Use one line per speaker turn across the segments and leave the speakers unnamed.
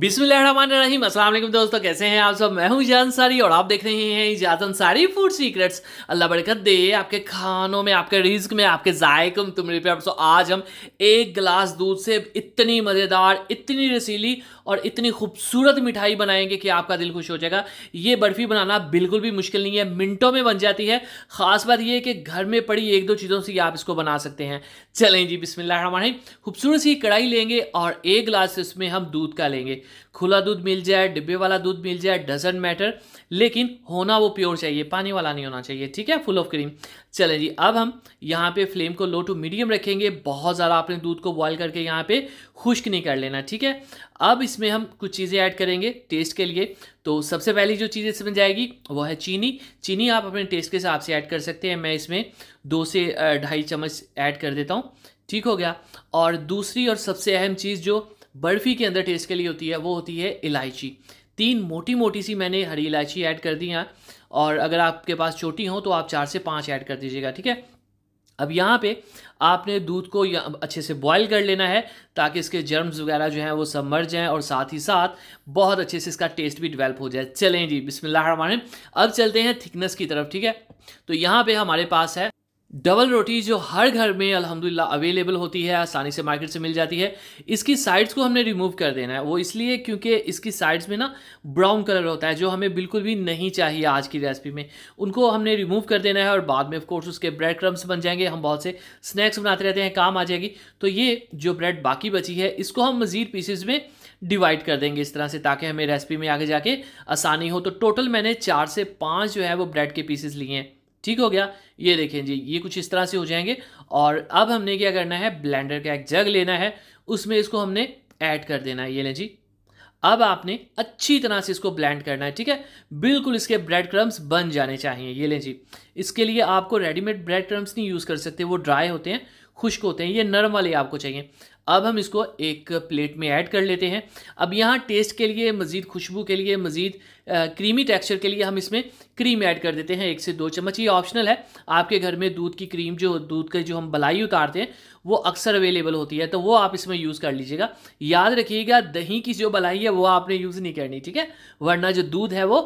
बिस्मिल्लाहिर्रहमानिर्रहीम अस्सलाम वालेकुम दोस्तों कैसे हैं आप सब मैं हूं इजाज अंसारी और आप देख रहे हैं इजाज अंसारी फूड सीक्रेट्स अल्लाह बरकत दे आपके खानों में आपके रिज्क में आपके जायक में तुम रिपेयर सो आज हम एक गिलास दूध से इतनी मज़ेदार इतनी रसीली और इतनी खूबसूरत मिठाई बनाएंगे कि आपका दिल खुश हो जाएगा ये बर्फ़ी बनाना बिल्कुल भी मुश्किल नहीं है मिनटों में बन जाती है ख़ास बात यह है कि घर में पड़ी एक दो चीज़ों से आप इसको बना सकते हैं चलें जी बिस्मिल्लाहिर्रहमानिर्रहीम खूबसूरत सी कढ़ाई लेंगे और एक गिलास इसमें हम दूध का लेंगे खुला दूध मिल जाए डिब्बे वाला दूध मिल जाए डजेंट मैटर लेकिन होना वो प्योर चाहिए पानी वाला नहीं होना चाहिए ठीक है फुल ऑफ क्रीम चलें जी अब हम यहाँ पे फ्लेम को लो टू मीडियम रखेंगे बहुत ज़्यादा आपने दूध को बॉयल करके यहाँ पे खुश्क नहीं कर लेना ठीक है अब इसमें हम कुछ चीज़ें ऐड करेंगे टेस्ट के लिए तो सबसे पहली जो चीज़ इसमें जाएगी वो है चीनी चीनी आप अपने टेस्ट के हिसाब से ऐड कर सकते हैं मैं इसमें दो से ढाई चम्मच ऐड कर देता हूँ ठीक हो गया और दूसरी और सबसे अहम चीज़ जो बर्फ़ी के अंदर टेस्ट के लिए होती है वो होती है इलायची तीन मोटी मोटी सी मैंने हरी इलायची ऐड कर दी यहाँ और अगर आपके पास छोटी हो तो आप चार से पाँच ऐड कर दीजिएगा ठीक है अब यहाँ पे आपने दूध को अच्छे से बॉईल कर लेना है ताकि इसके जर्म्स वगैरह जो हैं वो सब मर जाएँ और साथ ही साथ बहुत अच्छे से इसका टेस्ट भी डेवलप हो जाए चलें जी बिस्मिल्लाह अब चलते हैं थिकनेस की तरफ ठीक है तो यहाँ पे हमारे पास है डबल रोटी जो हर घर में अल्हम्दुलिल्लाह अवेलेबल होती है आसानी से मार्केट से मिल जाती है इसकी साइड्स को हमने रिमूव कर देना है वो इसलिए क्योंकि इसकी साइड्स में ना ब्राउन कलर होता है जो हमें बिल्कुल भी नहीं चाहिए आज की रेसिपी में उनको हमने रिमूव कर देना है और बाद में ऑफकोर्स उसके ब्रेड क्रम्स बन जाएंगे हम बहुत से स्नैक्स बनाते रहते हैं काम आ जाएगी तो ये जो ब्रेड बाकी बची है इसको हम मज़ीद पीसेज में डिवाइड कर देंगे इस तरह से ताकि हमें रेसिपी में आगे जाके आसानी हो तो टोटल मैंने चार से पाँच जो है वो ब्रेड के पीसेस लिए हैं ठीक हो गया ये देखें जी ये कुछ इस तरह से हो जाएंगे और अब हमने क्या करना है ब्लेंडर का एक जग लेना है उसमें इसको हमने ऐड कर देना है ये लें जी अब आपने अच्छी तरह से इसको ब्लेंड करना है ठीक है बिल्कुल इसके ब्रेड क्रम्स बन जाने चाहिए ये लें जी इसके लिए आपको रेडीमेड ब्रेड क्रम्स नहीं यूज़ कर सकते वो ड्राई होते हैं खुश्क होते हैं ये नरम वाले आपको चाहिए अब हम इसको एक प्लेट में ऐड कर लेते हैं अब यहाँ टेस्ट के लिए मज़ीद खुशबू के लिए मज़ीद क्रीमी टेक्सचर के लिए हम इसमें क्रीम ऐड कर देते हैं एक से दो चम्मच ये ऑप्शनल है आपके घर में दूध की क्रीम जो दूध का जो हम बलाई उतारते हैं वो अक्सर अवेलेबल होती है तो वो आप इसमें यूज़ कर लीजिएगा याद रखिएगा दही की जो बलाई है वो आपने यूज़ नहीं करनी ठीक है वरना जो दूध है वो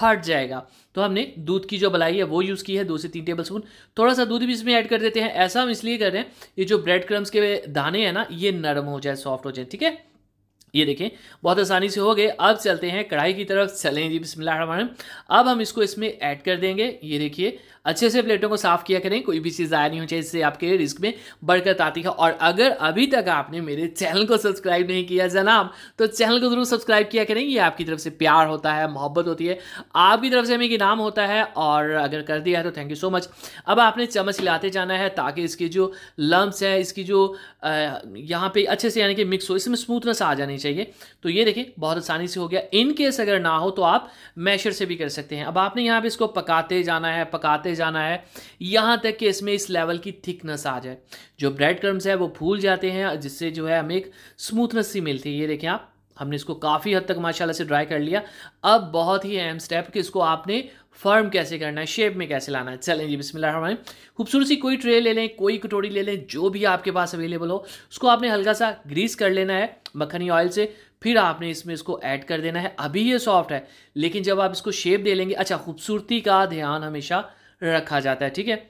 फट जाएगा तो हमने दूध की जो बलाई है वो यूज़ की है दो से तीन टेबल स्पून थोड़ा सा दूध भी इसमें ऐड कर देते हैं ऐसा हम इसलिए कर रहे हैं ये जो ब्रेड क्रम्स के दाने हैं ना ये नरम हो जाए सॉफ्ट हो जाए ठीक है ये देखें बहुत आसानी से हो गए अब चलते हैं कढ़ाई की तरफ चलें जी बिस्मिल्लाह अब हम इसको इसमें ऐड कर देंगे ये देखिए अच्छे से प्लेटों को साफ किया करें कोई भी चीज़ आया नहीं हो चाहिए इससे आपके रिस्क में बढ़कर आती है और अगर अभी तक आपने मेरे चैनल को सब्सक्राइब नहीं किया जनाब तो चैनल को ज़रूर सब्सक्राइब किया करें ये आपकी तरफ से प्यार होता है मोहब्बत होती है आपकी तरफ से हमें इनाम होता है और अगर कर दिया है तो थैंक यू सो मच अब आपने चम्मच लाते जाना है ताकि इसकी जो लम्ब्स हैं इसकी जो यहाँ पर अच्छे से यानी कि मिक्स हो इसमें स्मूथनेस आ जानी चाहिए तो ये देखें बहुत आसानी से हो गया इनकेस अगर ना हो तो आप मैशर से भी कर सकते हैं अब आपने यहाँ पर इसको पकाते जाना है पकाते जाना है यहाँ तक कि इसमें इस लेवल की थिकनेस आ जाए जो ब्रेड क्रम्स है वो फूल जाते हैं जिससे जो है हमें एक स्मूथनेस सी मिलती है ये देखें आप हमने इसको काफ़ी हद तक माशाल्लाह से ड्राई कर लिया अब बहुत ही अहम स्टेप कि इसको आपने फर्म कैसे करना है शेप में कैसे लाना है चलें जी बिस्मिल्लाह खूबसूरत सी कोई ट्रे ले लें कोई कटोरी ले लें जो भी आपके पास अवेलेबल हो उसको आपने हल्का सा ग्रीस कर लेना है मक्खनी ऑयल से फिर आपने इसमें इसको ऐड कर देना है अभी ये सॉफ्ट है लेकिन जब आप इसको शेप दे लेंगे अच्छा खूबसूरती का ध्यान हमेशा रखा जाता है ठीक है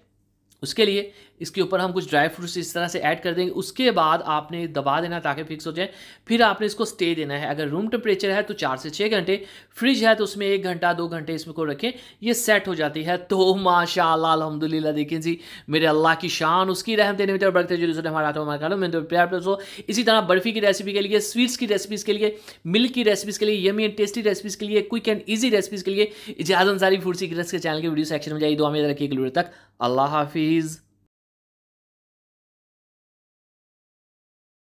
उसके लिए इसके ऊपर हम कुछ ड्राई फ्रूट्स इस तरह से ऐड कर देंगे उसके बाद आपने दबा देना ताकि फिक्स हो जाए फिर आपने इसको स्टे देना है अगर रूम टेम्परेचर है तो चार से छः घंटे फ्रिज है तो उसमें एक घंटा दो घंटे इसमें को रखें ये सेट हो जाती है तो माशा अलहमदिल्ला देखें जी मेरे अल्लाह की शान उसकी रहम देने में बढ़ते जो हमारा हमारा कहा मैं तो प्यार प्लस इसी तरह बर्फ़ी की रेसिपी के लिए स्वीट्स की रेसिपीज़ के लिए मिल्क की रेसिपीज़ के लिए यमी एंड टेस्टी रेसिपीज़ के लिए क्विक एंड ईजी रेसिपीज़ के लिए इजाजन अंसारी फूड सीक्रेट्स के चैनल के वीडियो सेक्शन में जाइए दो हमें रखिए तक अल्लाह हाफिज़